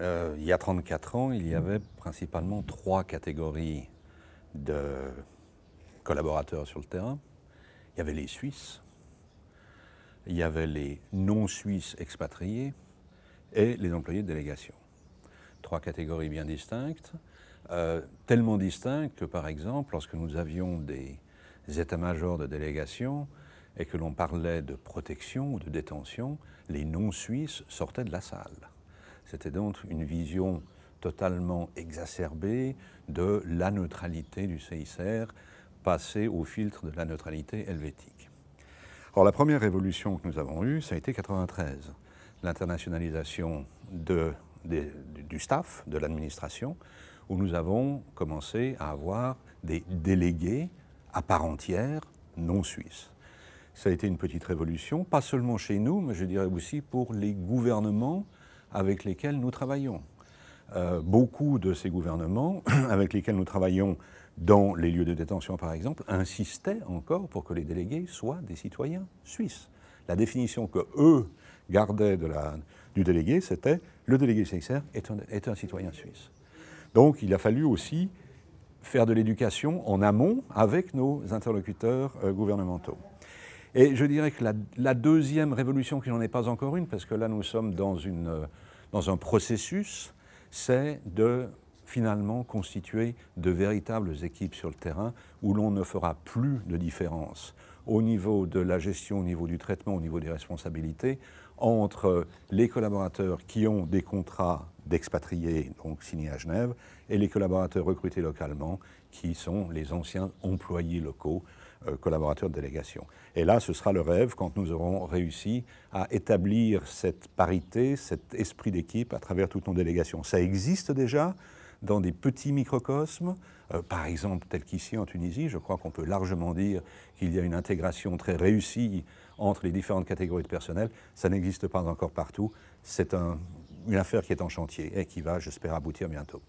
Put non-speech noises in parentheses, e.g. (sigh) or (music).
Euh, il y a 34 ans, il y avait principalement trois catégories de collaborateurs sur le terrain. Il y avait les Suisses, il y avait les non-Suisses expatriés et les employés de délégation. Trois catégories bien distinctes, euh, tellement distinctes que par exemple, lorsque nous avions des états-majors de délégation et que l'on parlait de protection ou de détention, les non-Suisses sortaient de la salle. C'était donc une vision totalement exacerbée de la neutralité du CICR passée au filtre de la neutralité helvétique. Alors la première révolution que nous avons eue, ça a été 93, l'internationalisation du staff, de l'administration, où nous avons commencé à avoir des délégués à part entière non suisses. Ça a été une petite révolution, pas seulement chez nous, mais je dirais aussi pour les gouvernements avec lesquels nous travaillons. Euh, beaucoup de ces gouvernements (clears throat) avec lesquels nous travaillons dans les lieux de détention, par exemple, insistaient encore pour que les délégués soient des citoyens suisses. La définition que eux gardaient du délégué, c'était le délégué CSR est un, est un citoyen suisse. Donc il a fallu aussi faire de l'éducation en amont avec nos interlocuteurs euh, gouvernementaux. Et je dirais que la, deuxième révolution, qui n'en est pas encore une, parce que là nous sommes dans, une, euh, dans un processus, c'est de finalement constituer de véritables équipes sur le terrain où l'on ne fera plus de différence au niveau de la gestion, au niveau du traitement, au niveau des responsabilités entre les collaborateurs qui ont des contrats d'expatriés donc signés à Genève et les collaborateurs recrutés localement qui sont les anciens employés locaux euh, collaborateurs de délégation. Et là, ce sera le rêve quand nous aurons réussi à établir cette parité, cet esprit d'équipe à travers toutes nos délégations. Ça existe déjà dans des petits microcosmes, euh, par exemple tel qu'ici en Tunisie, je crois qu'on peut largement dire qu'il y a une intégration très réussie entre les différentes catégories de personnel. Ça n'existe pas encore partout. C'est un une affaire qui est en chantier et qui va, j'espère, aboutir bientôt.